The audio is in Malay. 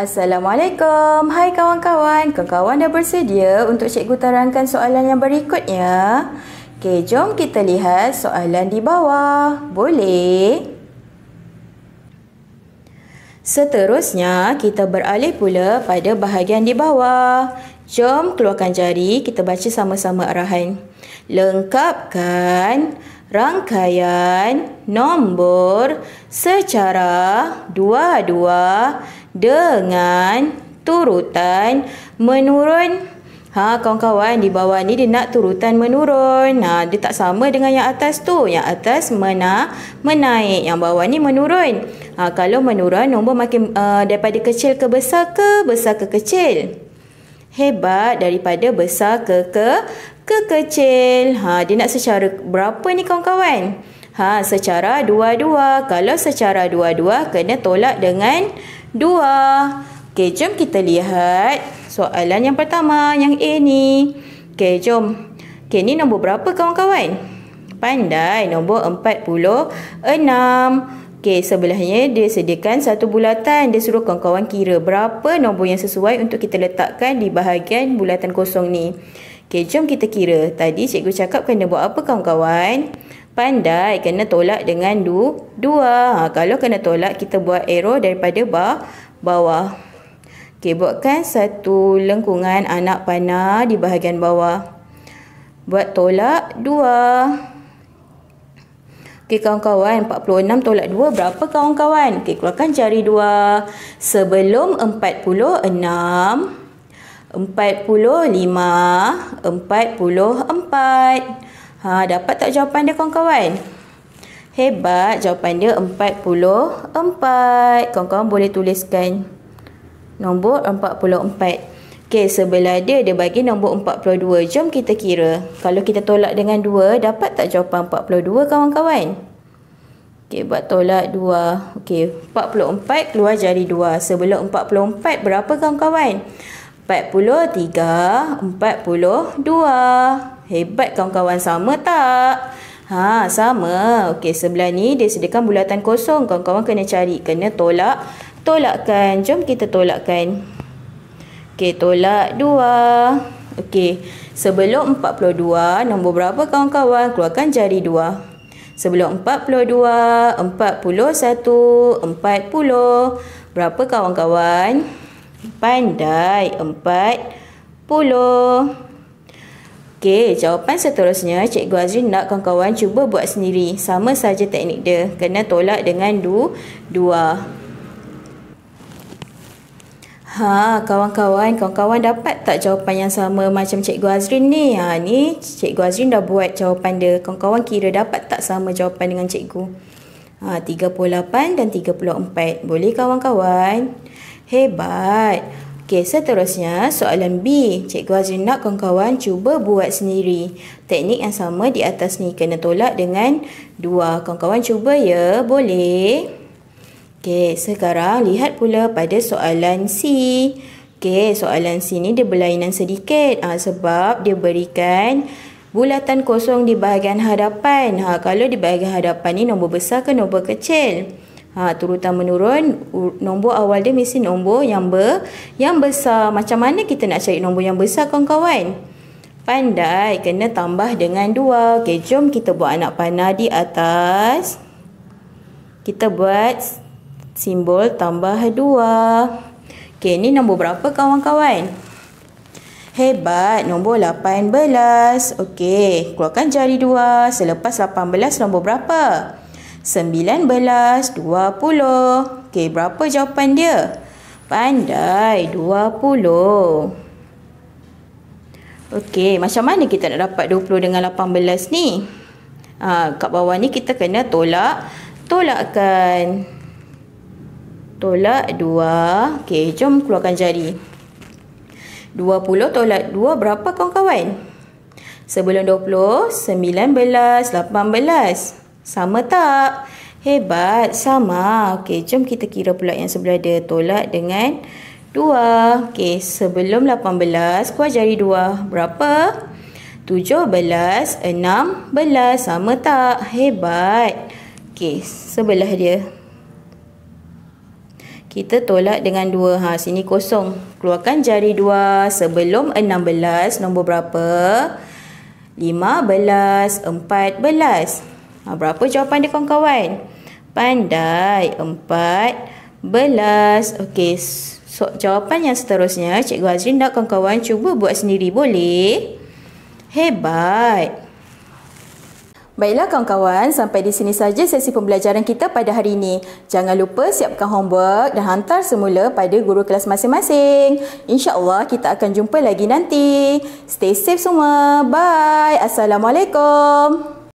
Assalamualaikum. Hai kawan-kawan. Kawan-kawan dah bersedia untuk cikgu terangkan soalan yang berikutnya? Okey, jom kita lihat soalan di bawah. Boleh? Seterusnya, kita beralih pula pada bahagian di bawah. Jom keluarkan jari, kita baca sama-sama arahan. Lengkapkan rangkaian nombor secara dua-dua dengan turutan menurun. Ha kawan-kawan di bawah ni dia nak turutan menurun. Ha dia tak sama dengan yang atas tu. Yang atas mena menaik, yang bawah ni menurun. Ha kalau menurun nombor makin uh, daripada kecil ke besar ke besar ke kecil hebat daripada besar ke ke ke kecil. Ha, dia nak secara berapa ni kawan-kawan? Ha, secara dua-dua. Kalau secara dua-dua, kena tolak dengan dua. Okey, jom kita lihat soalan yang pertama, yang A ni. Okey, jom. Okey, ni nombor berapa kawan-kawan? Pandai, nombor empat puluh enam. Okey. Okey, sebelahnya dia sediakan satu bulatan. Dia suruh kawan-kawan kira berapa nombor yang sesuai untuk kita letakkan di bahagian bulatan kosong ni. Okey, jom kita kira. Tadi cikgu cakap kena buat apa kawan-kawan? Pandai, kena tolak dengan du, dua. Ha, kalau kena tolak, kita buat arrow daripada bah, bawah. Okey, buatkan satu lengkungan anak panah di bahagian bawah. Buat tolak, dua. Dua. Okey kawan-kawan 46 tolak 2 berapa kawan-kawan? Okey keluarkan jari 2 sebelum 46 45, 44. Ha, dapat tak jawapan dia kawan-kawan? Hebat. Jawapan dia 44. puluh Kawan-kawan boleh tuliskan nombor 44. puluh empat. Okey, sebelah dia dia bagi nombor 42. Jom kita kira. Kalau kita tolak dengan 2, dapat tak jawapan 42 kawan-kawan? Okey, buat tolak 2. Okey, 44 keluar jari 2. Sebelum 44 berapa kawan-kawan? 43, 42. Hebat kawan-kawan sama tak? Ha, sama. Okey, sebelah ni dia sediakan bulatan kosong. Kawan-kawan kena cari, kena tolak. Tolakkan. Jom kita tolakkan. Tolakkan. Okey, tolak 2. Okey, sebelum 42, nombor berapa kawan-kawan? Keluarkan jari 2. Sebelum 42, 41, 40. Berapa kawan-kawan? Pandai, 40. Okey, jawapan seterusnya, Cikgu Azri nak kawan-kawan cuba buat sendiri. Sama saja teknik dia. Kena tolak dengan 2. 2. Ha, kawan-kawan, kawan-kawan dapat tak jawapan yang sama macam Cikgu Azrin ni? Ha, ni Cikgu Azrin dah buat jawapan dia. Kawan-kawan kira dapat tak sama jawapan dengan Cikgu? Ha, 38 dan 34. Boleh kawan-kawan? Hebat. Okey, seterusnya soalan B. Cikgu Azrin nak kawan-kawan cuba buat sendiri. Teknik yang sama di atas ni kena tolak dengan 2. Kawan-kawan cuba ya. Boleh? Boleh? Okey, sekarang lihat pula pada soalan C. Okey, soalan C ni dia berlainan sedikit ha, sebab dia berikan bulatan kosong di bahagian hadapan. Ha, kalau di bahagian hadapan ni nombor besar ke nombor kecil? Ha, ah, turutan menurun, nombor awal dia mesti nombor yang ber, yang besar. Macam mana kita nak cari nombor yang besar kawan-kawan? Pandai, kena tambah dengan 2. Okey, jom kita buat anak panah di atas. Kita buat simbol tambah dua. Okey, ni nombor berapa kawan-kawan? Hebat, nombor lapan belas. Okey, keluarkan jari dua Selepas lapan belas nombor berapa? Sembilan belas, dua puluh. Okey, berapa jawapan dia? Pandai, dua puluh. Okey, macam mana kita nak dapat puluh dengan lapan belas ni? Ha, kat bawah ni kita kena tolak, tolakkan. Tolakkan tolak 2. Okey, jom keluarkan jari. 20 tolak 2 berapa kawan-kawan? Sebelum 20, 19, 18. Sama tak? Hebat, sama. Okey, jom kita kira pula yang sebelah dia tolak dengan 2. Okey, sebelum 18, keluar jari 2. Berapa? 17, 16. Sama tak? Hebat. Okey, sebelah dia. Kita tolak dengan 2. Ha, sini kosong. Keluarkan jari 2 sebelum 16. Nombor berapa? 15. 14. Ha, berapa jawapan dia kawan-kawan? Pandai. 14. Okey. So, jawapan yang seterusnya. Cikgu Azrin nak kawan-kawan cuba buat sendiri boleh? Hebat. Hebat. Baiklah kawan-kawan, sampai di sini saja sesi pembelajaran kita pada hari ini. Jangan lupa siapkan homework dan hantar semula pada guru kelas masing-masing. InsyaAllah kita akan jumpa lagi nanti. Stay safe semua. Bye. Assalamualaikum.